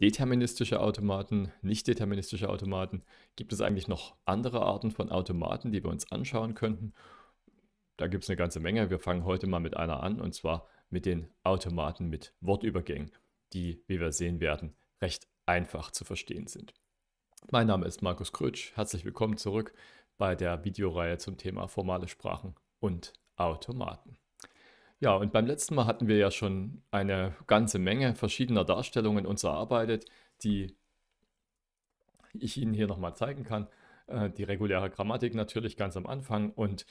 deterministische Automaten, nicht-deterministische Automaten. Gibt es eigentlich noch andere Arten von Automaten, die wir uns anschauen könnten? Da gibt es eine ganze Menge. Wir fangen heute mal mit einer an, und zwar mit den Automaten mit Wortübergängen, die, wie wir sehen werden, recht einfach zu verstehen sind. Mein Name ist Markus Krötsch. Herzlich willkommen zurück bei der Videoreihe zum Thema formale Sprachen und Automaten. Ja, und beim letzten Mal hatten wir ja schon eine ganze Menge verschiedener Darstellungen uns erarbeitet, die ich Ihnen hier nochmal zeigen kann. Äh, die reguläre Grammatik natürlich ganz am Anfang und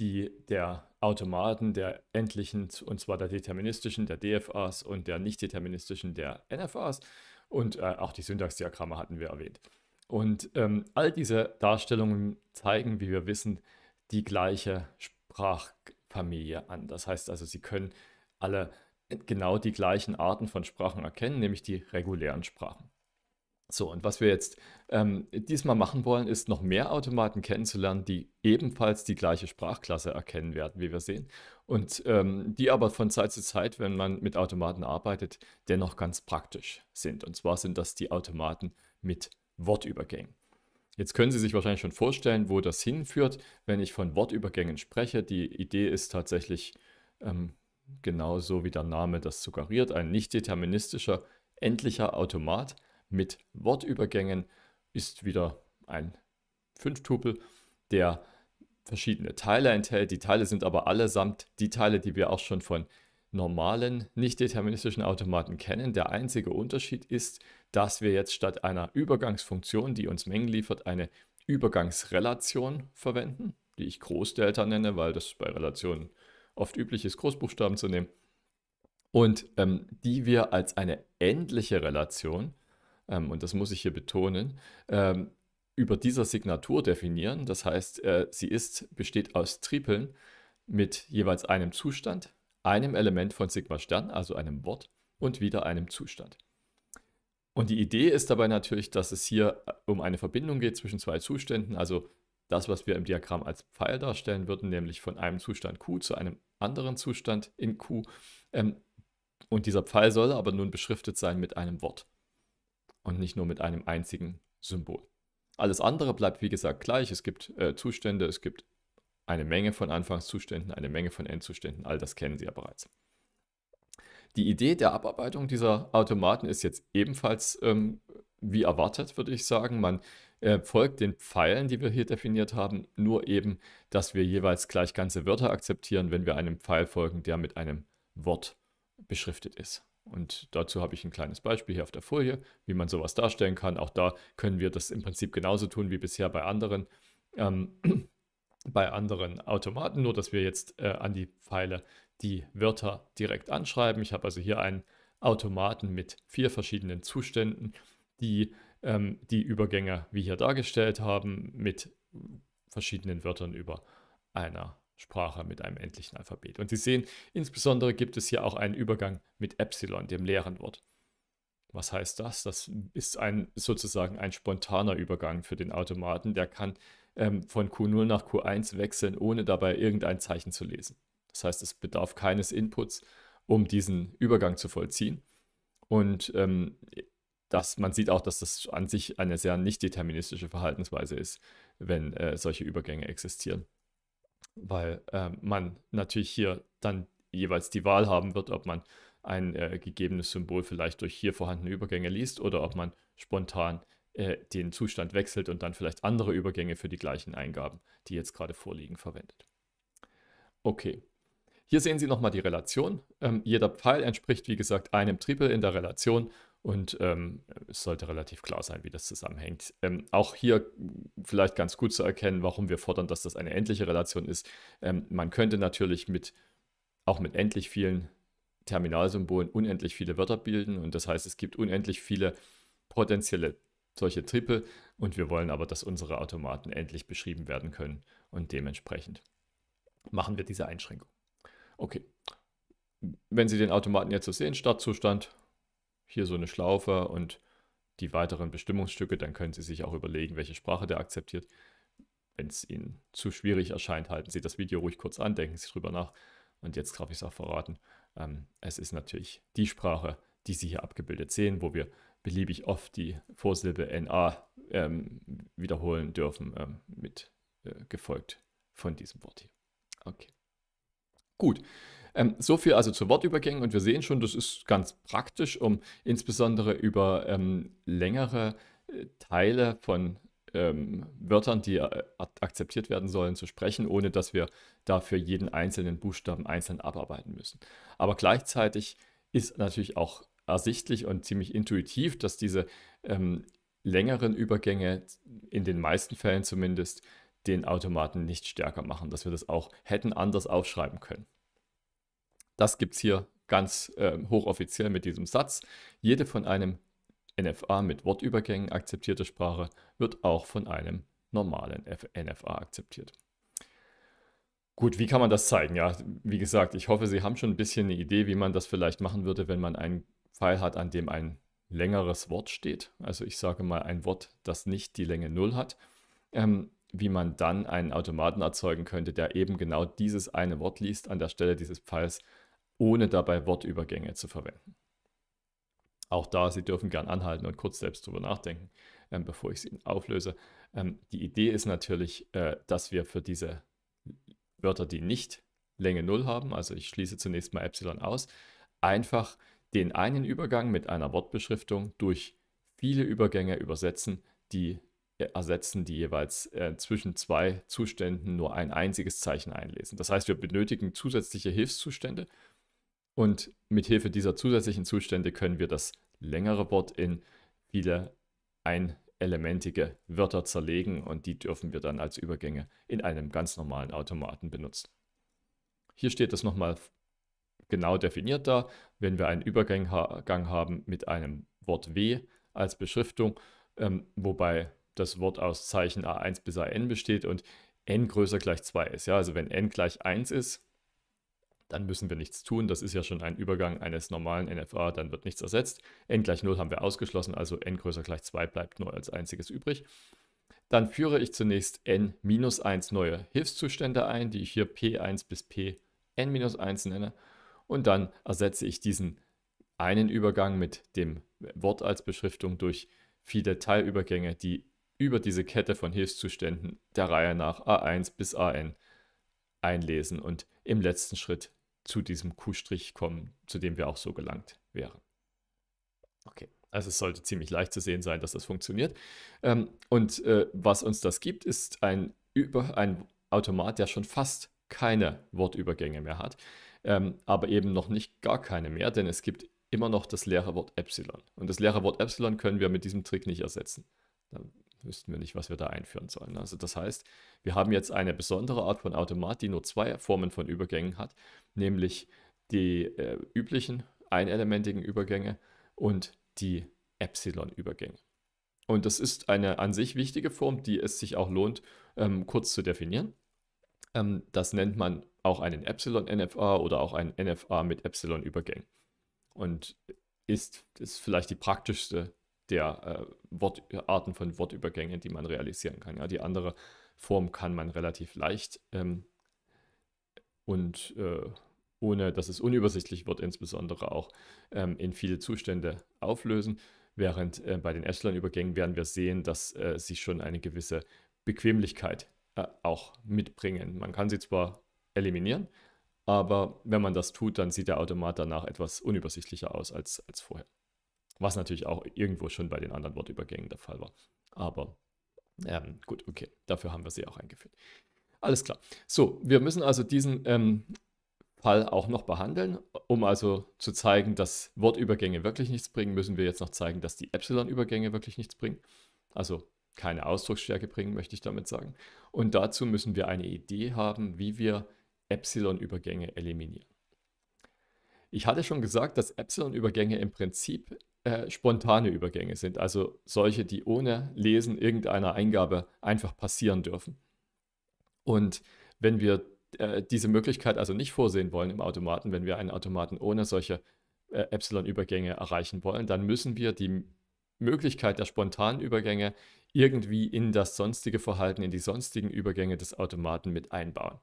die der Automaten der endlichen, und zwar der deterministischen, der DFAs und der nicht deterministischen, der NFAs und äh, auch die Syntaxdiagramme hatten wir erwähnt. Und ähm, all diese Darstellungen zeigen, wie wir wissen, die gleiche Sprach Familie an. Das heißt also, sie können alle genau die gleichen Arten von Sprachen erkennen, nämlich die regulären Sprachen. So, und was wir jetzt ähm, diesmal machen wollen, ist noch mehr Automaten kennenzulernen, die ebenfalls die gleiche Sprachklasse erkennen werden, wie wir sehen. Und ähm, die aber von Zeit zu Zeit, wenn man mit Automaten arbeitet, dennoch ganz praktisch sind. Und zwar sind das die Automaten mit Wortübergängen. Jetzt können Sie sich wahrscheinlich schon vorstellen, wo das hinführt, wenn ich von Wortübergängen spreche. Die Idee ist tatsächlich ähm, genauso wie der Name das suggeriert, ein nicht deterministischer, endlicher Automat mit Wortübergängen ist wieder ein Fünftupel, der verschiedene Teile enthält. Die Teile sind aber allesamt die Teile, die wir auch schon von normalen, nicht deterministischen Automaten kennen. Der einzige Unterschied ist, dass wir jetzt statt einer Übergangsfunktion, die uns Mengen liefert, eine Übergangsrelation verwenden, die ich Großdelta nenne, weil das bei Relationen oft üblich ist, Großbuchstaben zu nehmen. Und ähm, die wir als eine endliche Relation, ähm, und das muss ich hier betonen, ähm, über dieser Signatur definieren. Das heißt, äh, sie ist, besteht aus Tripeln mit jeweils einem Zustand, einem Element von Sigma Stern, also einem Wort, und wieder einem Zustand. Und die Idee ist dabei natürlich, dass es hier äh, um eine Verbindung geht zwischen zwei Zuständen, also das, was wir im Diagramm als Pfeil darstellen würden, nämlich von einem Zustand Q zu einem anderen Zustand in Q. Ähm, und dieser Pfeil soll aber nun beschriftet sein mit einem Wort und nicht nur mit einem einzigen Symbol. Alles andere bleibt wie gesagt gleich. Es gibt äh, Zustände, es gibt eine Menge von Anfangszuständen, eine Menge von Endzuständen, all das kennen Sie ja bereits. Die Idee der Abarbeitung dieser Automaten ist jetzt ebenfalls ähm, wie erwartet, würde ich sagen. Man äh, folgt den Pfeilen, die wir hier definiert haben, nur eben, dass wir jeweils gleich ganze Wörter akzeptieren, wenn wir einem Pfeil folgen, der mit einem Wort beschriftet ist. Und dazu habe ich ein kleines Beispiel hier auf der Folie, wie man sowas darstellen kann. Auch da können wir das im Prinzip genauso tun wie bisher bei anderen, ähm, bei anderen Automaten, nur dass wir jetzt äh, an die Pfeile die Wörter direkt anschreiben. Ich habe also hier einen Automaten mit vier verschiedenen Zuständen, die ähm, die Übergänge wie hier dargestellt haben, mit verschiedenen Wörtern über einer Sprache mit einem endlichen Alphabet. Und Sie sehen, insbesondere gibt es hier auch einen Übergang mit Epsilon, dem leeren Wort. Was heißt das? Das ist ein sozusagen ein spontaner Übergang für den Automaten. Der kann ähm, von Q0 nach Q1 wechseln, ohne dabei irgendein Zeichen zu lesen. Das heißt, es bedarf keines Inputs, um diesen Übergang zu vollziehen. Und ähm, das, man sieht auch, dass das an sich eine sehr nicht deterministische Verhaltensweise ist, wenn äh, solche Übergänge existieren. Weil äh, man natürlich hier dann jeweils die Wahl haben wird, ob man ein äh, gegebenes Symbol vielleicht durch hier vorhandene Übergänge liest oder ob man spontan äh, den Zustand wechselt und dann vielleicht andere Übergänge für die gleichen Eingaben, die jetzt gerade vorliegen, verwendet. Okay, hier sehen Sie nochmal die Relation. Ähm, jeder Pfeil entspricht, wie gesagt, einem Triple in der Relation und ähm, es sollte relativ klar sein, wie das zusammenhängt. Ähm, auch hier vielleicht ganz gut zu erkennen, warum wir fordern, dass das eine endliche Relation ist. Ähm, man könnte natürlich mit, auch mit endlich vielen Terminalsymbolen unendlich viele Wörter bilden und das heißt, es gibt unendlich viele potenzielle solche Triple und wir wollen aber, dass unsere Automaten endlich beschrieben werden können und dementsprechend machen wir diese Einschränkung. Okay. Wenn Sie den Automaten jetzt so sehen, Startzustand, hier so eine Schlaufe und die weiteren Bestimmungsstücke, dann können Sie sich auch überlegen, welche Sprache der akzeptiert. Wenn es Ihnen zu schwierig erscheint, halten Sie das Video ruhig kurz an, denken Sie drüber nach. Und jetzt darf ich es auch verraten. Ähm, es ist natürlich die Sprache, die Sie hier abgebildet sehen, wo wir beliebig oft die Vorsilbe NA ähm, wiederholen dürfen, ähm, mit äh, gefolgt von diesem Wort hier. Okay. Gut. Ähm, so viel also zu Wortübergängen und wir sehen schon, das ist ganz praktisch, um insbesondere über ähm, längere äh, Teile von ähm, Wörtern, die äh, akzeptiert werden sollen, zu sprechen, ohne dass wir dafür jeden einzelnen Buchstaben einzeln abarbeiten müssen. Aber gleichzeitig ist natürlich auch ersichtlich und ziemlich intuitiv, dass diese ähm, längeren Übergänge in den meisten Fällen zumindest den Automaten nicht stärker machen, dass wir das auch hätten anders aufschreiben können. Das gibt es hier ganz äh, hochoffiziell mit diesem Satz. Jede von einem NFA mit Wortübergängen akzeptierte Sprache wird auch von einem normalen NFA akzeptiert. Gut, wie kann man das zeigen? Ja, wie gesagt, ich hoffe, Sie haben schon ein bisschen eine Idee, wie man das vielleicht machen würde, wenn man einen Pfeil hat, an dem ein längeres Wort steht. Also ich sage mal ein Wort, das nicht die Länge 0 hat. Ähm, wie man dann einen Automaten erzeugen könnte, der eben genau dieses eine Wort liest an der Stelle dieses Pfeils, ohne dabei Wortübergänge zu verwenden. Auch da, Sie dürfen gern anhalten und kurz selbst drüber nachdenken, ähm, bevor ich es Ihnen auflöse. Ähm, die Idee ist natürlich, äh, dass wir für diese Wörter, die nicht Länge 0 haben, also ich schließe zunächst mal Epsilon aus, einfach den einen Übergang mit einer Wortbeschriftung durch viele Übergänge übersetzen, die äh, ersetzen, die jeweils äh, zwischen zwei Zuständen nur ein einziges Zeichen einlesen. Das heißt, wir benötigen zusätzliche Hilfszustände und mit Hilfe dieser zusätzlichen Zustände können wir das längere Wort in viele einelementige Wörter zerlegen und die dürfen wir dann als Übergänge in einem ganz normalen Automaten benutzen. Hier steht das nochmal genau definiert da, wenn wir einen Übergang haben mit einem Wort W als Beschriftung, ähm, wobei das Wort aus Zeichen a1 bis an besteht und n größer gleich 2 ist. Ja, also wenn n gleich 1 ist, dann müssen wir nichts tun. Das ist ja schon ein Übergang eines normalen NFA, dann wird nichts ersetzt. n gleich 0 haben wir ausgeschlossen, also n größer gleich 2 bleibt nur als einziges übrig. Dann führe ich zunächst n minus 1 neue Hilfszustände ein, die ich hier p1 bis pn minus 1 nenne. Und dann ersetze ich diesen einen Übergang mit dem Wort als Beschriftung durch viele Teilübergänge, die über diese Kette von Hilfszuständen der Reihe nach A1 bis AN einlesen und im letzten Schritt zu diesem Q' strich kommen, zu dem wir auch so gelangt wären. Okay, also es sollte ziemlich leicht zu sehen sein, dass das funktioniert. Ähm, und äh, was uns das gibt, ist ein, über, ein Automat, der schon fast keine Wortübergänge mehr hat, ähm, aber eben noch nicht gar keine mehr, denn es gibt immer noch das leere Wort Epsilon. Und das leere Wort Epsilon können wir mit diesem Trick nicht ersetzen. Da wüssten wir nicht, was wir da einführen sollen. Also das heißt, wir haben jetzt eine besondere Art von Automat, die nur zwei Formen von Übergängen hat, nämlich die äh, üblichen einelementigen Übergänge und die Epsilon-Übergänge. Und das ist eine an sich wichtige Form, die es sich auch lohnt, ähm, kurz zu definieren. Ähm, das nennt man auch einen Epsilon-NFA oder auch einen NFA mit Epsilon-Übergängen. Und ist, ist vielleicht die praktischste der äh, Wort, Arten von Wortübergängen, die man realisieren kann. Ja? Die andere Form kann man relativ leicht ähm, und äh, ohne dass es unübersichtlich wird, insbesondere auch ähm, in viele Zustände auflösen. Während äh, bei den Echelon-Übergängen werden wir sehen, dass äh, sie schon eine gewisse Bequemlichkeit äh, auch mitbringen. Man kann sie zwar eliminieren, aber wenn man das tut, dann sieht der Automat danach etwas unübersichtlicher aus als, als vorher was natürlich auch irgendwo schon bei den anderen Wortübergängen der Fall war. Aber ähm, gut, okay, dafür haben wir sie auch eingeführt. Alles klar. So, wir müssen also diesen ähm, Fall auch noch behandeln. Um also zu zeigen, dass Wortübergänge wirklich nichts bringen, müssen wir jetzt noch zeigen, dass die Epsilon-Übergänge wirklich nichts bringen. Also keine Ausdrucksstärke bringen, möchte ich damit sagen. Und dazu müssen wir eine Idee haben, wie wir Epsilon-Übergänge eliminieren. Ich hatte schon gesagt, dass Epsilon-Übergänge im Prinzip äh, spontane Übergänge sind, also solche, die ohne Lesen irgendeiner Eingabe einfach passieren dürfen. Und wenn wir äh, diese Möglichkeit also nicht vorsehen wollen im Automaten, wenn wir einen Automaten ohne solche äh, Epsilon-Übergänge erreichen wollen, dann müssen wir die Möglichkeit der spontanen Übergänge irgendwie in das sonstige Verhalten, in die sonstigen Übergänge des Automaten mit einbauen.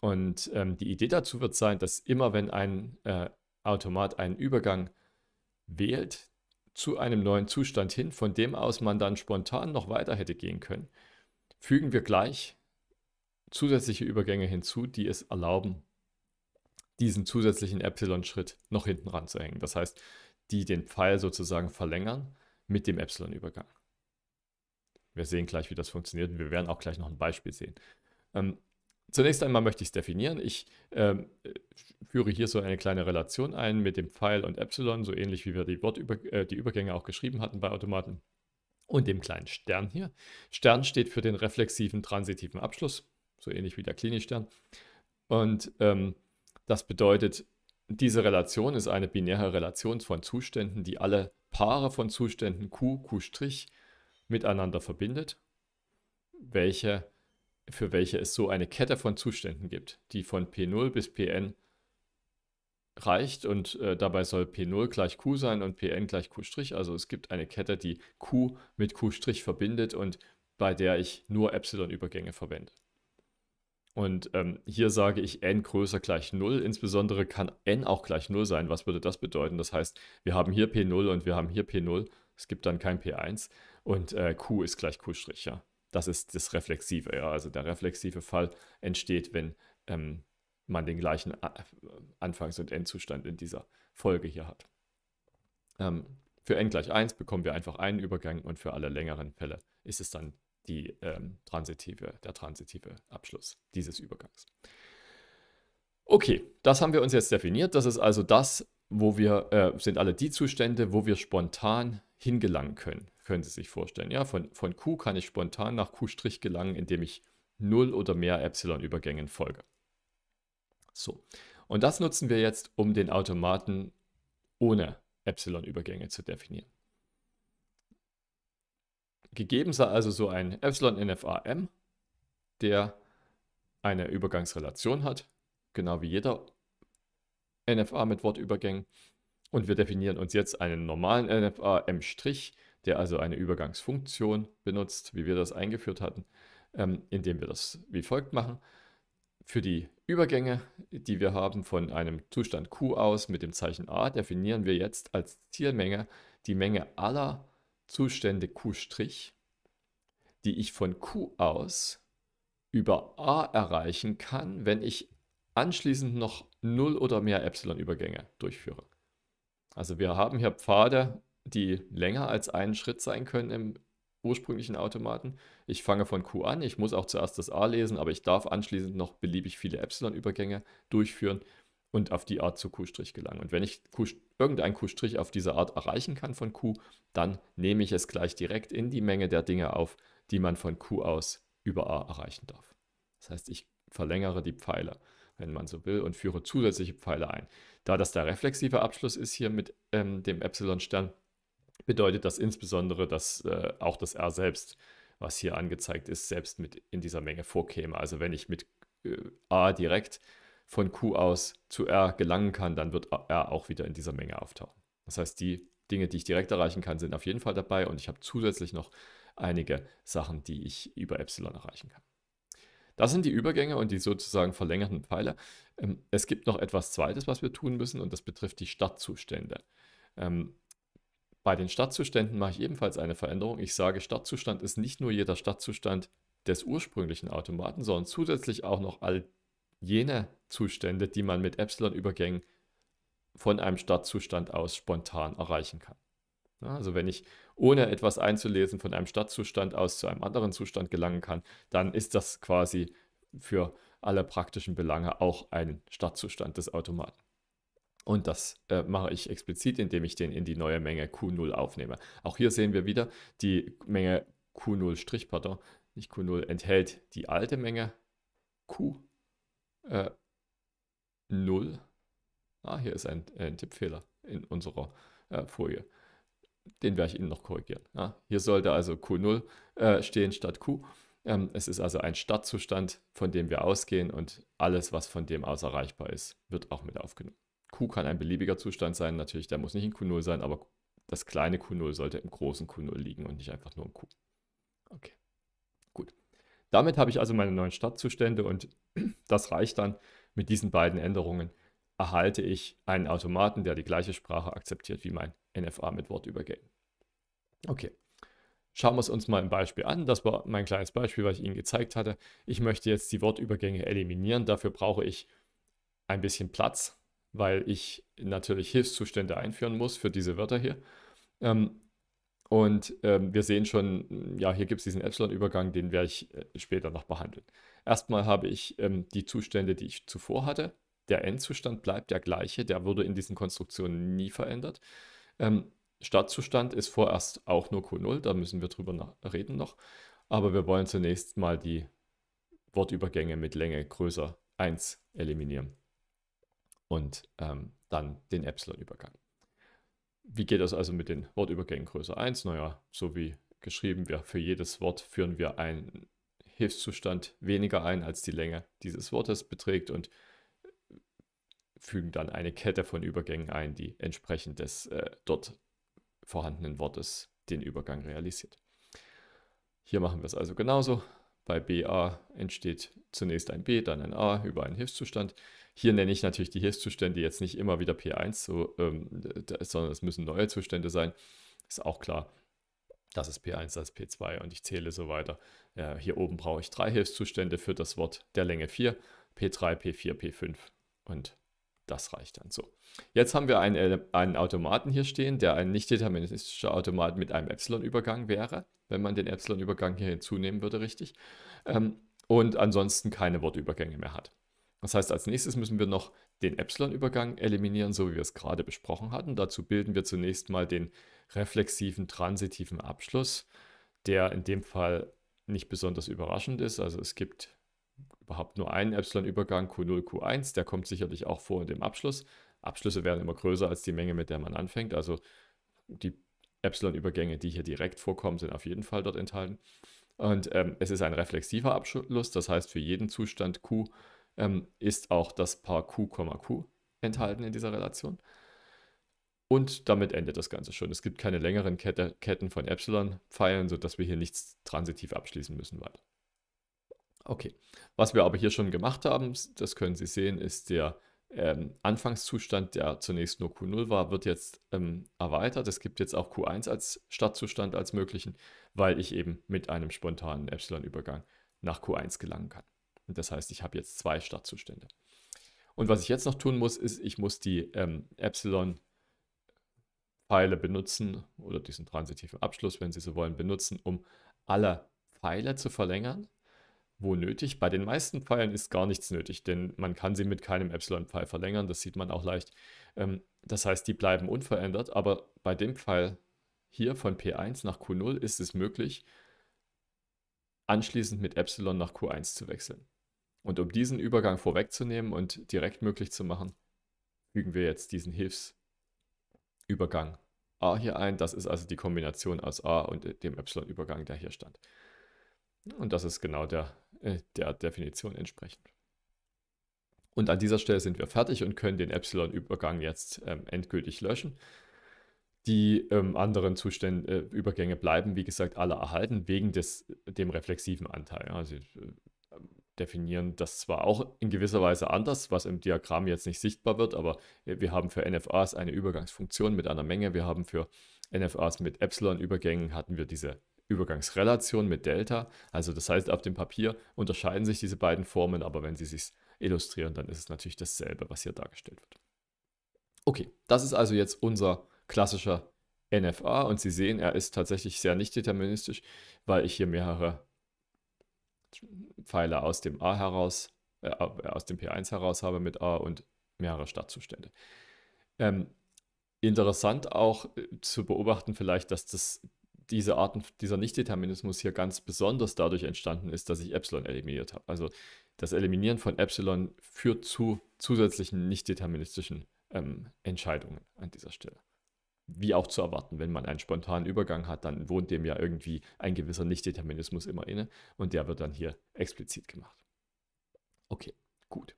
Und ähm, die Idee dazu wird sein, dass immer wenn ein äh, Automat einen Übergang wählt zu einem neuen Zustand hin, von dem aus man dann spontan noch weiter hätte gehen können, fügen wir gleich zusätzliche Übergänge hinzu, die es erlauben, diesen zusätzlichen Epsilon-Schritt noch hinten ranzuhängen. Das heißt, die den Pfeil sozusagen verlängern mit dem Epsilon-Übergang. Wir sehen gleich, wie das funktioniert und wir werden auch gleich noch ein Beispiel sehen. Ähm, Zunächst einmal möchte ich es definieren. Ich ähm, führe hier so eine kleine Relation ein mit dem Pfeil und Epsilon, so ähnlich wie wir die, Wortüber äh, die Übergänge auch geschrieben hatten bei Automaten. Und dem kleinen Stern hier. Stern steht für den reflexiven transitiven Abschluss, so ähnlich wie der Klinikstern. Und ähm, das bedeutet, diese Relation ist eine binäre Relation von Zuständen, die alle Paare von Zuständen Q, Q' miteinander verbindet, welche für welche es so eine Kette von Zuständen gibt, die von P0 bis Pn reicht und äh, dabei soll P0 gleich Q sein und Pn gleich Q'. Also es gibt eine Kette, die Q mit Q' verbindet und bei der ich nur Epsilon-Übergänge verwende. Und ähm, hier sage ich n größer gleich 0, insbesondere kann n auch gleich 0 sein. Was würde das bedeuten? Das heißt, wir haben hier P0 und wir haben hier P0, es gibt dann kein P1 und äh, Q ist gleich Q', ja. Das ist das Reflexive. Ja. Also der reflexive Fall entsteht, wenn ähm, man den gleichen äh, Anfangs- und Endzustand in dieser Folge hier hat. Ähm, für n gleich 1 bekommen wir einfach einen Übergang und für alle längeren Fälle ist es dann die, ähm, transitive, der transitive Abschluss dieses Übergangs. Okay, das haben wir uns jetzt definiert. Das ist also das, wo wir, äh, sind alle die Zustände, wo wir spontan hingelangen können können Sie sich vorstellen. Ja, von, von Q kann ich spontan nach Q' gelangen, indem ich 0 oder mehr Epsilon-Übergängen folge. So, und das nutzen wir jetzt, um den Automaten ohne Epsilon-Übergänge zu definieren. Gegeben sei also so ein Epsilon-NFA-M, der eine Übergangsrelation hat, genau wie jeder NFA mit Wortübergängen. Und wir definieren uns jetzt einen normalen NFA M', der also eine Übergangsfunktion benutzt, wie wir das eingeführt hatten, ähm, indem wir das wie folgt machen. Für die Übergänge, die wir haben von einem Zustand Q aus mit dem Zeichen A, definieren wir jetzt als Zielmenge die Menge aller Zustände Q', die ich von Q aus über A erreichen kann, wenn ich anschließend noch 0 oder mehr Epsilon-Übergänge durchführe. Also wir haben hier Pfade die länger als einen Schritt sein können im ursprünglichen Automaten. Ich fange von Q an, ich muss auch zuerst das A lesen, aber ich darf anschließend noch beliebig viele Epsilon-Übergänge durchführen und auf die Art zu Q' gelangen. Und wenn ich Q, irgendein Q' auf diese Art erreichen kann von Q, dann nehme ich es gleich direkt in die Menge der Dinge auf, die man von Q aus über A erreichen darf. Das heißt, ich verlängere die Pfeile, wenn man so will, und führe zusätzliche Pfeile ein. Da das der reflexive Abschluss ist hier mit ähm, dem Epsilon-Stern, bedeutet das insbesondere, dass äh, auch das R selbst, was hier angezeigt ist, selbst mit in dieser Menge vorkäme. Also wenn ich mit äh, A direkt von Q aus zu R gelangen kann, dann wird R auch wieder in dieser Menge auftauchen. Das heißt, die Dinge, die ich direkt erreichen kann, sind auf jeden Fall dabei und ich habe zusätzlich noch einige Sachen, die ich über Epsilon erreichen kann. Das sind die Übergänge und die sozusagen verlängerten Pfeile. Ähm, es gibt noch etwas Zweites, was wir tun müssen und das betrifft die Stadtzustände. Ähm, bei den Stadtzuständen mache ich ebenfalls eine Veränderung. Ich sage, Stadtzustand ist nicht nur jeder Stadtzustand des ursprünglichen Automaten, sondern zusätzlich auch noch all jene Zustände, die man mit Epsilon-Übergängen von einem Stadtzustand aus spontan erreichen kann. Also wenn ich ohne etwas einzulesen von einem Stadtzustand aus zu einem anderen Zustand gelangen kann, dann ist das quasi für alle praktischen Belange auch ein Stadtzustand des Automaten. Und das äh, mache ich explizit, indem ich den in die neue Menge Q0 aufnehme. Auch hier sehen wir wieder, die Menge Q0', pardon, nicht Q0, enthält die alte Menge Q0. Äh, ah, hier ist ein, äh, ein Tippfehler in unserer äh, Folie. Den werde ich Ihnen noch korrigieren. Ja, hier sollte also Q0 äh, stehen statt Q ähm, es ist also ein Startzustand, von dem wir ausgehen und alles, was von dem aus erreichbar ist, wird auch mit aufgenommen. Q kann ein beliebiger Zustand sein, natürlich, der muss nicht in Q0 sein, aber das kleine Q0 sollte im großen Q0 liegen und nicht einfach nur im Q. Okay, gut. Damit habe ich also meine neuen Startzustände und das reicht dann. Mit diesen beiden Änderungen erhalte ich einen Automaten, der die gleiche Sprache akzeptiert wie mein NFA mit Wortübergängen. Okay, schauen wir es uns mal im Beispiel an. Das war mein kleines Beispiel, was ich Ihnen gezeigt hatte. Ich möchte jetzt die Wortübergänge eliminieren. Dafür brauche ich ein bisschen Platz weil ich natürlich Hilfszustände einführen muss für diese Wörter hier. Ähm, und ähm, wir sehen schon, ja, hier gibt es diesen Epsilon-Übergang, den werde ich äh, später noch behandeln. Erstmal habe ich ähm, die Zustände, die ich zuvor hatte. Der Endzustand bleibt der gleiche, der wurde in diesen Konstruktionen nie verändert. Ähm, Startzustand ist vorerst auch nur Q0, da müssen wir drüber reden noch. Aber wir wollen zunächst mal die Wortübergänge mit Länge größer 1 eliminieren und ähm, dann den Epsilon-Übergang. Wie geht das also mit den Wortübergängen Größe 1? Naja, so wie geschrieben, wir, für jedes Wort führen wir einen Hilfszustand weniger ein, als die Länge dieses Wortes beträgt und äh, fügen dann eine Kette von Übergängen ein, die entsprechend des äh, dort vorhandenen Wortes den Übergang realisiert. Hier machen wir es also genauso. Bei BA entsteht zunächst ein B, dann ein A über einen Hilfszustand. Hier nenne ich natürlich die Hilfszustände jetzt nicht immer wieder P1, so, ähm, sondern es müssen neue Zustände sein. Ist auch klar, das ist P1, das ist P2 und ich zähle so weiter. Äh, hier oben brauche ich drei Hilfszustände für das Wort der Länge 4, P3, P4, P5 und das reicht dann so. Jetzt haben wir einen, äh, einen Automaten hier stehen, der ein nicht deterministischer Automat mit einem Epsilon-Übergang wäre, wenn man den Epsilon-Übergang hier hinzunehmen würde, richtig. Ähm, und ansonsten keine Wortübergänge mehr hat. Das heißt, als nächstes müssen wir noch den Epsilon-Übergang eliminieren, so wie wir es gerade besprochen hatten. Dazu bilden wir zunächst mal den reflexiven, transitiven Abschluss, der in dem Fall nicht besonders überraschend ist. Also es gibt überhaupt nur einen Epsilon-Übergang Q0, Q1. Der kommt sicherlich auch vor in dem Abschluss. Abschlüsse werden immer größer als die Menge, mit der man anfängt. Also die Epsilon-Übergänge, die hier direkt vorkommen, sind auf jeden Fall dort enthalten. Und ähm, es ist ein reflexiver Abschluss, das heißt für jeden Zustand Q ähm, ist auch das Paar Q, Q enthalten in dieser Relation. Und damit endet das Ganze schon. Es gibt keine längeren Kette, Ketten von Epsilon-Pfeilen, sodass wir hier nichts transitiv abschließen müssen weiter. Okay. Was wir aber hier schon gemacht haben, das können Sie sehen, ist der ähm, Anfangszustand, der zunächst nur Q0 war, wird jetzt ähm, erweitert. Es gibt jetzt auch Q1 als Startzustand als möglichen, weil ich eben mit einem spontanen Epsilon-Übergang nach Q1 gelangen kann. Und das heißt, ich habe jetzt zwei Startzustände. Und was ich jetzt noch tun muss, ist, ich muss die ähm, Epsilon-Pfeile benutzen oder diesen transitiven Abschluss, wenn Sie so wollen, benutzen, um alle Pfeile zu verlängern wo nötig. Bei den meisten Pfeilen ist gar nichts nötig, denn man kann sie mit keinem Epsilon-Pfeil verlängern, das sieht man auch leicht. Ähm, das heißt, die bleiben unverändert, aber bei dem Pfeil hier von P1 nach Q0 ist es möglich, anschließend mit Epsilon nach Q1 zu wechseln. Und um diesen Übergang vorwegzunehmen und direkt möglich zu machen, fügen wir jetzt diesen Hilfsübergang A hier ein. Das ist also die Kombination aus A und dem Epsilon-Übergang, der hier stand. Und das ist genau der äh, der Definition entsprechend. Und an dieser Stelle sind wir fertig und können den Epsilon-Übergang jetzt ähm, endgültig löschen. Die ähm, anderen Zustände, äh, Übergänge bleiben, wie gesagt, alle erhalten, wegen des, dem reflexiven Anteil. Ja, also, sie äh, definieren das zwar auch in gewisser Weise anders, was im Diagramm jetzt nicht sichtbar wird, aber äh, wir haben für NFAs eine Übergangsfunktion mit einer Menge. Wir haben für NFAs mit Epsilon-Übergängen hatten wir diese Übergangsrelation mit Delta. Also das heißt, auf dem Papier unterscheiden sich diese beiden Formen, aber wenn sie sich illustrieren, dann ist es natürlich dasselbe, was hier dargestellt wird. Okay, das ist also jetzt unser klassischer NFA und Sie sehen, er ist tatsächlich sehr nicht deterministisch, weil ich hier mehrere Pfeile aus dem A heraus, äh, äh aus dem P1 heraus habe mit A und mehrere Startzustände. Ähm, interessant auch äh, zu beobachten vielleicht, dass das diese Arten, dieser Nichtdeterminismus hier ganz besonders dadurch entstanden ist, dass ich Epsilon eliminiert habe. Also das Eliminieren von Epsilon führt zu zusätzlichen nichtdeterministischen ähm, Entscheidungen an dieser Stelle. Wie auch zu erwarten, wenn man einen spontanen Übergang hat, dann wohnt dem ja irgendwie ein gewisser Nichtdeterminismus immer inne und der wird dann hier explizit gemacht. Okay, gut.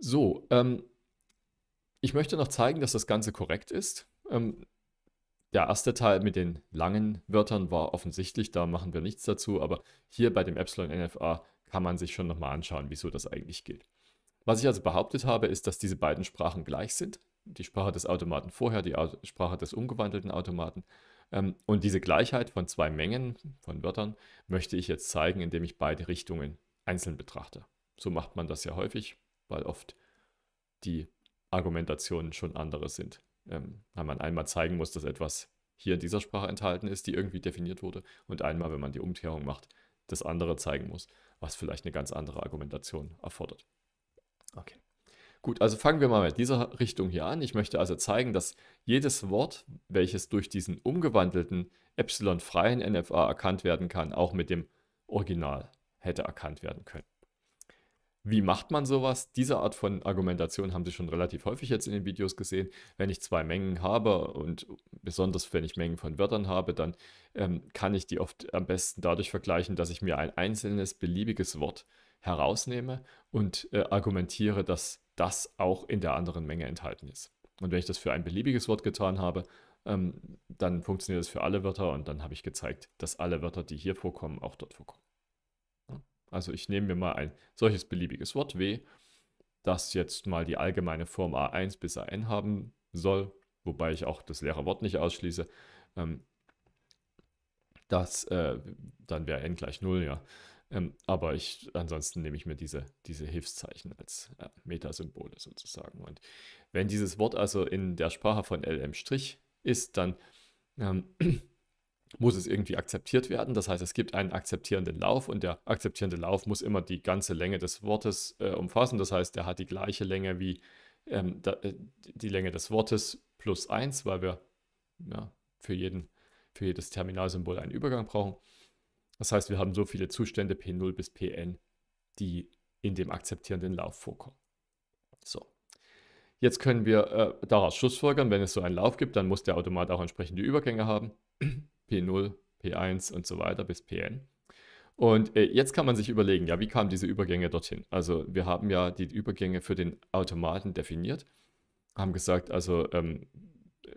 So, ähm, ich möchte noch zeigen, dass das Ganze korrekt ist. Ähm, der erste Teil mit den langen Wörtern war offensichtlich, da machen wir nichts dazu, aber hier bei dem Epsilon NFA kann man sich schon nochmal anschauen, wieso das eigentlich geht. Was ich also behauptet habe, ist, dass diese beiden Sprachen gleich sind. Die Sprache des Automaten vorher, die Sprache des umgewandelten Automaten. Ähm, und diese Gleichheit von zwei Mengen von Wörtern möchte ich jetzt zeigen, indem ich beide Richtungen einzeln betrachte. So macht man das ja häufig, weil oft die Argumentationen schon andere sind ähm, weil man einmal zeigen muss, dass etwas hier in dieser Sprache enthalten ist, die irgendwie definiert wurde, und einmal, wenn man die Umkehrung macht, das andere zeigen muss, was vielleicht eine ganz andere Argumentation erfordert. Okay. Gut, also fangen wir mal mit dieser Richtung hier an. Ich möchte also zeigen, dass jedes Wort, welches durch diesen umgewandelten epsilon-freien NFA erkannt werden kann, auch mit dem Original hätte erkannt werden können. Wie macht man sowas? Diese Art von Argumentation haben Sie schon relativ häufig jetzt in den Videos gesehen. Wenn ich zwei Mengen habe und besonders wenn ich Mengen von Wörtern habe, dann ähm, kann ich die oft am besten dadurch vergleichen, dass ich mir ein einzelnes beliebiges Wort herausnehme und äh, argumentiere, dass das auch in der anderen Menge enthalten ist. Und wenn ich das für ein beliebiges Wort getan habe, ähm, dann funktioniert das für alle Wörter und dann habe ich gezeigt, dass alle Wörter, die hier vorkommen, auch dort vorkommen. Also ich nehme mir mal ein solches beliebiges Wort W, das jetzt mal die allgemeine Form a1 bis an haben soll, wobei ich auch das leere Wort nicht ausschließe. Ähm, das, äh, dann wäre n gleich 0, ja. Ähm, aber ich, ansonsten nehme ich mir diese, diese Hilfszeichen als äh, Metasymbole sozusagen. Und wenn dieses Wort also in der Sprache von Lm' ist, dann ähm, muss es irgendwie akzeptiert werden. Das heißt, es gibt einen akzeptierenden Lauf und der akzeptierende Lauf muss immer die ganze Länge des Wortes äh, umfassen. Das heißt, der hat die gleiche Länge wie ähm, da, äh, die Länge des Wortes plus 1, weil wir ja, für, jeden, für jedes Terminalsymbol einen Übergang brauchen. Das heißt, wir haben so viele Zustände P0 bis Pn, die in dem akzeptierenden Lauf vorkommen. So. Jetzt können wir äh, daraus schlussfolgern, wenn es so einen Lauf gibt, dann muss der Automat auch entsprechende Übergänge haben. P0, P1 und so weiter bis Pn. Und äh, jetzt kann man sich überlegen, ja, wie kamen diese Übergänge dorthin? Also wir haben ja die Übergänge für den Automaten definiert, haben gesagt, also ähm,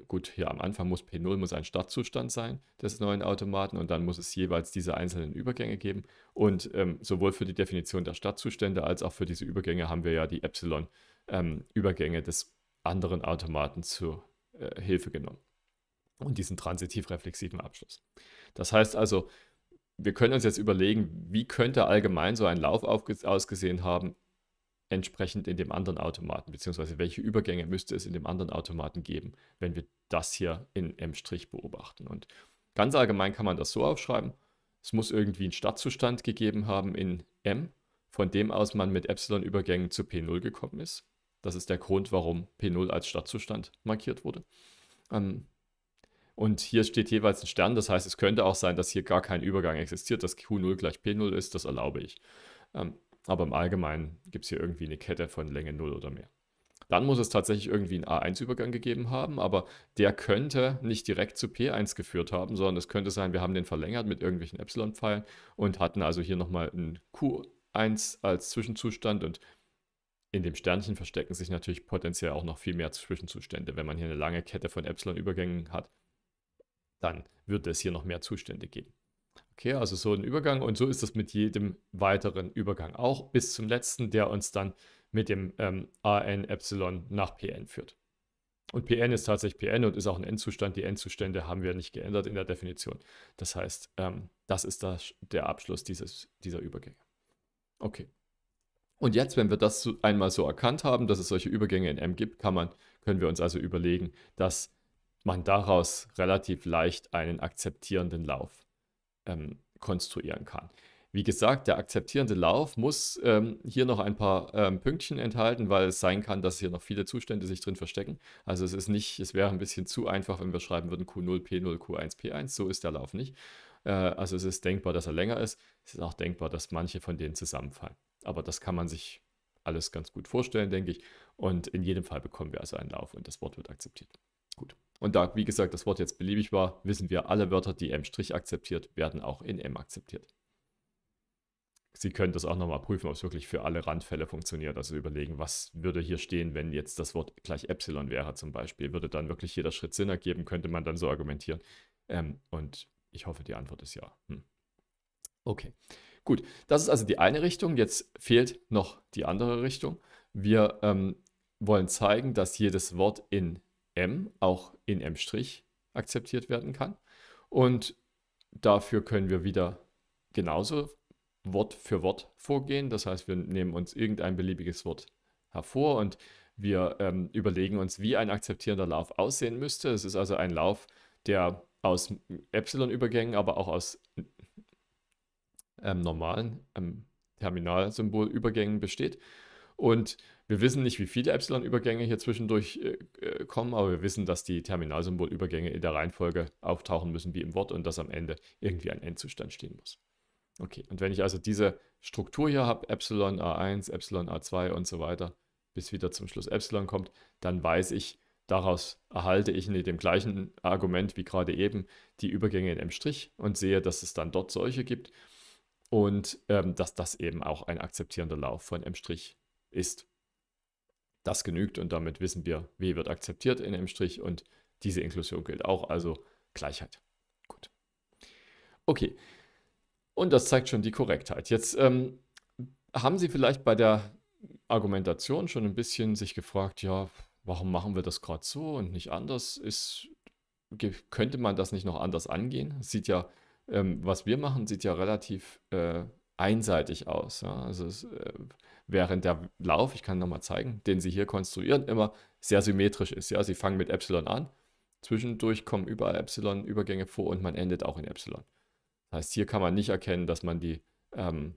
gut, hier am Anfang muss P0 muss ein Startzustand sein des neuen Automaten und dann muss es jeweils diese einzelnen Übergänge geben. Und ähm, sowohl für die Definition der Startzustände als auch für diese Übergänge haben wir ja die Epsilon-Übergänge ähm, des anderen Automaten zur äh, Hilfe genommen und diesen transitiv-reflexiven Abschluss. Das heißt also, wir können uns jetzt überlegen, wie könnte allgemein so ein Lauf ausgesehen haben, entsprechend in dem anderen Automaten, beziehungsweise welche Übergänge müsste es in dem anderen Automaten geben, wenn wir das hier in M' beobachten. Und ganz allgemein kann man das so aufschreiben, es muss irgendwie einen Stadtzustand gegeben haben in M, von dem aus man mit Epsilon-Übergängen zu P0 gekommen ist. Das ist der Grund, warum P0 als Stadtzustand markiert wurde. Ähm, und hier steht jeweils ein Stern, das heißt, es könnte auch sein, dass hier gar kein Übergang existiert, dass Q0 gleich P0 ist, das erlaube ich. Ähm, aber im Allgemeinen gibt es hier irgendwie eine Kette von Länge 0 oder mehr. Dann muss es tatsächlich irgendwie einen A1-Übergang gegeben haben, aber der könnte nicht direkt zu P1 geführt haben, sondern es könnte sein, wir haben den verlängert mit irgendwelchen Epsilon-Pfeilen und hatten also hier nochmal einen Q1 als Zwischenzustand und in dem Sternchen verstecken sich natürlich potenziell auch noch viel mehr Zwischenzustände, wenn man hier eine lange Kette von Epsilon-Übergängen hat dann würde es hier noch mehr Zustände geben. Okay, also so ein Übergang und so ist das mit jedem weiteren Übergang auch bis zum letzten, der uns dann mit dem ähm, AN Epsilon nach PN führt. Und PN ist tatsächlich PN und ist auch ein Endzustand. Die Endzustände haben wir nicht geändert in der Definition. Das heißt, ähm, das ist das, der Abschluss dieses, dieser Übergänge. Okay. Und jetzt, wenn wir das einmal so erkannt haben, dass es solche Übergänge in M gibt, kann man, können wir uns also überlegen, dass man daraus relativ leicht einen akzeptierenden Lauf ähm, konstruieren kann. Wie gesagt, der akzeptierende Lauf muss ähm, hier noch ein paar ähm, Pünktchen enthalten, weil es sein kann, dass hier noch viele Zustände sich drin verstecken. Also es ist nicht, es wäre ein bisschen zu einfach, wenn wir schreiben würden Q0, P0, Q1, P1. So ist der Lauf nicht. Äh, also es ist denkbar, dass er länger ist. Es ist auch denkbar, dass manche von denen zusammenfallen. Aber das kann man sich alles ganz gut vorstellen, denke ich. Und in jedem Fall bekommen wir also einen Lauf und das Wort wird akzeptiert. Gut. Und da, wie gesagt, das Wort jetzt beliebig war, wissen wir, alle Wörter, die m' akzeptiert, werden auch in m akzeptiert. Sie können das auch nochmal prüfen, ob es wirklich für alle Randfälle funktioniert. Also überlegen, was würde hier stehen, wenn jetzt das Wort gleich Epsilon wäre zum Beispiel. Würde dann wirklich jeder Schritt Sinn ergeben, könnte man dann so argumentieren. Ähm, und ich hoffe, die Antwort ist ja. Hm. Okay, gut. Das ist also die eine Richtung. Jetzt fehlt noch die andere Richtung. Wir ähm, wollen zeigen, dass jedes Wort in m auch in m' akzeptiert werden kann. Und dafür können wir wieder genauso Wort für Wort vorgehen. Das heißt, wir nehmen uns irgendein beliebiges Wort hervor und wir ähm, überlegen uns, wie ein akzeptierender Lauf aussehen müsste. Es ist also ein Lauf, der aus Epsilon-Übergängen, aber auch aus ähm, normalen ähm, Terminalsymbolübergängen besteht. Und wir wissen nicht, wie viele Epsilon-Übergänge hier zwischendurch äh, äh, kommen, aber wir wissen, dass die Terminalsymbolübergänge in der Reihenfolge auftauchen müssen wie im Wort und dass am Ende irgendwie ein Endzustand stehen muss. Okay, und wenn ich also diese Struktur hier habe, Epsilon A1, Epsilon A2 und so weiter, bis wieder zum Schluss Epsilon kommt, dann weiß ich, daraus erhalte ich mit dem gleichen Argument wie gerade eben die Übergänge in M' und sehe, dass es dann dort solche gibt und ähm, dass das eben auch ein akzeptierender Lauf von M' ist. Das genügt und damit wissen wir, W wird akzeptiert in M' und diese Inklusion gilt auch, also Gleichheit. Gut. Okay. Und das zeigt schon die Korrektheit. Jetzt ähm, haben Sie vielleicht bei der Argumentation schon ein bisschen sich gefragt, ja, warum machen wir das gerade so und nicht anders? Ist, könnte man das nicht noch anders angehen? Sieht ja, ähm, was wir machen, sieht ja relativ äh, einseitig aus. Ja? Also es, äh, während der Lauf, ich kann nochmal zeigen, den sie hier konstruieren, immer sehr symmetrisch ist. Ja, sie fangen mit Epsilon an, zwischendurch kommen überall Epsilon-Übergänge vor und man endet auch in Epsilon. Das heißt, hier kann man nicht erkennen, dass man die ähm,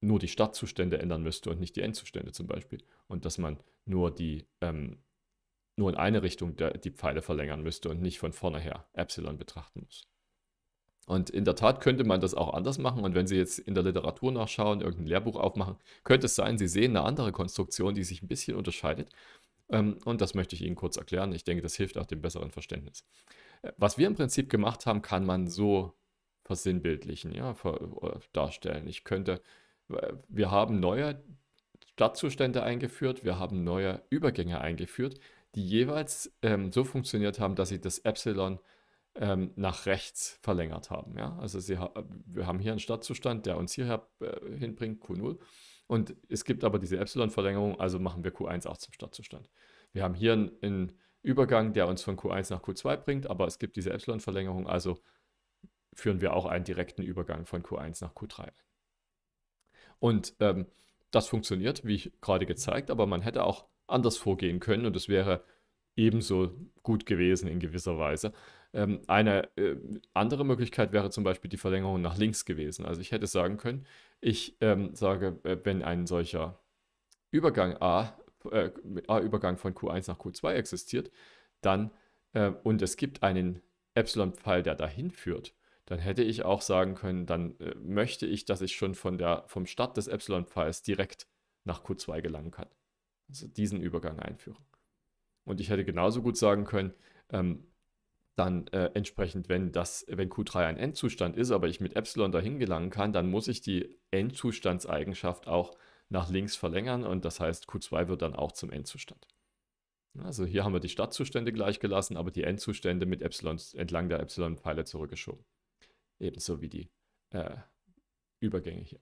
nur die Startzustände ändern müsste und nicht die Endzustände zum Beispiel. Und dass man nur die ähm, nur in eine Richtung der, die Pfeile verlängern müsste und nicht von vorne her Epsilon betrachten muss. Und in der Tat könnte man das auch anders machen. Und wenn Sie jetzt in der Literatur nachschauen, irgendein Lehrbuch aufmachen, könnte es sein, Sie sehen eine andere Konstruktion, die sich ein bisschen unterscheidet. Ähm, und das möchte ich Ihnen kurz erklären. Ich denke, das hilft auch dem besseren Verständnis. Äh, was wir im Prinzip gemacht haben, kann man so versinnbildlichen, ja, äh, darstellen. Ich könnte, wir haben neue Stadtzustände eingeführt, wir haben neue Übergänge eingeführt, die jeweils ähm, so funktioniert haben, dass sie das Epsilon ähm, nach rechts verlängert haben. Ja? Also sie, wir haben hier einen Stadtzustand, der uns hierher äh, hinbringt, Q0. Und es gibt aber diese Epsilon-Verlängerung, also machen wir Q1 auch zum Stadtzustand. Wir haben hier einen, einen Übergang, der uns von Q1 nach Q2 bringt, aber es gibt diese Epsilon-Verlängerung, also führen wir auch einen direkten Übergang von Q1 nach Q3 ein. Und ähm, das funktioniert, wie ich gerade gezeigt, aber man hätte auch anders vorgehen können und es wäre ebenso gut gewesen in gewisser Weise. Ähm, eine äh, andere Möglichkeit wäre zum Beispiel die Verlängerung nach links gewesen. Also ich hätte sagen können, ich ähm, sage, äh, wenn ein solcher Übergang A, äh, A-Übergang von Q1 nach Q2 existiert, dann äh, und es gibt einen Epsilon-Pfeil, der dahin führt, dann hätte ich auch sagen können, dann äh, möchte ich, dass ich schon von der, vom Start des Epsilon-Pfeils direkt nach Q2 gelangen kann. Also diesen Übergang einführen. Und ich hätte genauso gut sagen können, ähm, dann äh, entsprechend, wenn das, wenn Q3 ein Endzustand ist, aber ich mit Epsilon dahin gelangen kann, dann muss ich die Endzustandseigenschaft auch nach links verlängern und das heißt, Q2 wird dann auch zum Endzustand. Also hier haben wir die Stadtzustände gleich gelassen, aber die Endzustände mit Epsilon entlang der Epsilon-Pfeile zurückgeschoben. Ebenso wie die äh, Übergänge hier.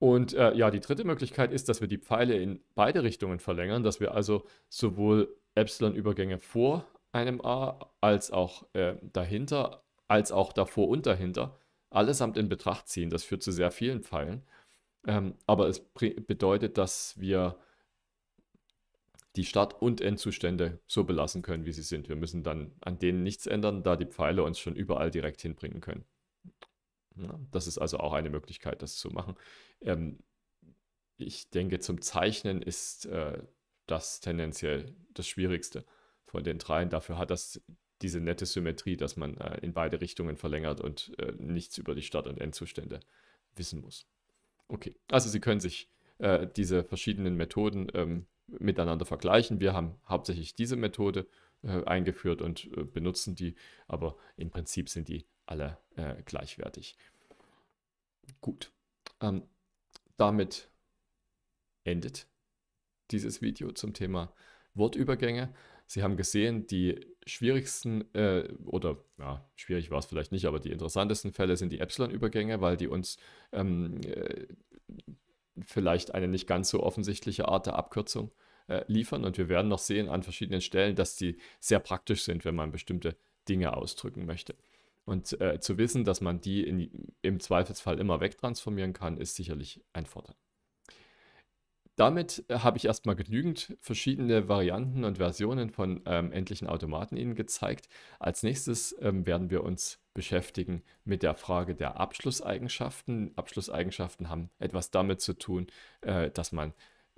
Und äh, ja, die dritte Möglichkeit ist, dass wir die Pfeile in beide Richtungen verlängern, dass wir also sowohl Epsilon-Übergänge vor einem A als auch äh, dahinter, als auch davor und dahinter, allesamt in Betracht ziehen. Das führt zu sehr vielen Pfeilen. Ähm, aber es bedeutet, dass wir die Start- und Endzustände so belassen können, wie sie sind. Wir müssen dann an denen nichts ändern, da die Pfeile uns schon überall direkt hinbringen können. Ja, das ist also auch eine Möglichkeit, das zu machen. Ähm, ich denke, zum Zeichnen ist äh, das tendenziell das Schwierigste von den dreien. Dafür hat das diese nette Symmetrie, dass man äh, in beide Richtungen verlängert und äh, nichts über die Start- und Endzustände wissen muss. Okay, also Sie können sich äh, diese verschiedenen Methoden ähm, miteinander vergleichen. Wir haben hauptsächlich diese Methode äh, eingeführt und äh, benutzen die, aber im Prinzip sind die alle äh, gleichwertig. Gut, ähm, damit endet dieses Video zum Thema Wortübergänge. Sie haben gesehen, die schwierigsten äh, oder ja, schwierig war es vielleicht nicht, aber die interessantesten Fälle sind die Epsilon-Übergänge, weil die uns ähm, äh, vielleicht eine nicht ganz so offensichtliche Art der Abkürzung äh, liefern. Und wir werden noch sehen an verschiedenen Stellen, dass die sehr praktisch sind, wenn man bestimmte Dinge ausdrücken möchte. Und äh, zu wissen, dass man die in, im Zweifelsfall immer wegtransformieren kann, ist sicherlich ein Vorteil. Damit äh, habe ich erstmal genügend verschiedene Varianten und Versionen von ähm, endlichen Automaten Ihnen gezeigt. Als nächstes ähm, werden wir uns beschäftigen mit der Frage der Abschlusseigenschaften. Abschlusseigenschaften haben etwas damit zu tun, äh, dass man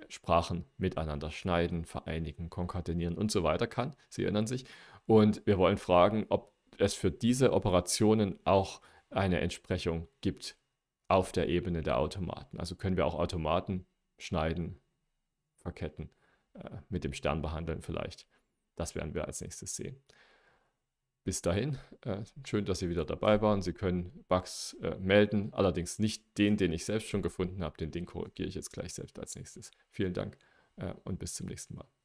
Sprachen miteinander schneiden, vereinigen, konkatenieren und so weiter kann. Sie erinnern sich. Und wir wollen fragen, ob es für diese Operationen auch eine Entsprechung gibt auf der Ebene der Automaten. Also können wir auch Automaten schneiden, verketten, äh, mit dem Stern behandeln vielleicht. Das werden wir als nächstes sehen. Bis dahin, äh, schön, dass Sie wieder dabei waren. Sie können Bugs äh, melden, allerdings nicht den, den ich selbst schon gefunden habe. Den, den korrigiere ich jetzt gleich selbst als nächstes. Vielen Dank äh, und bis zum nächsten Mal.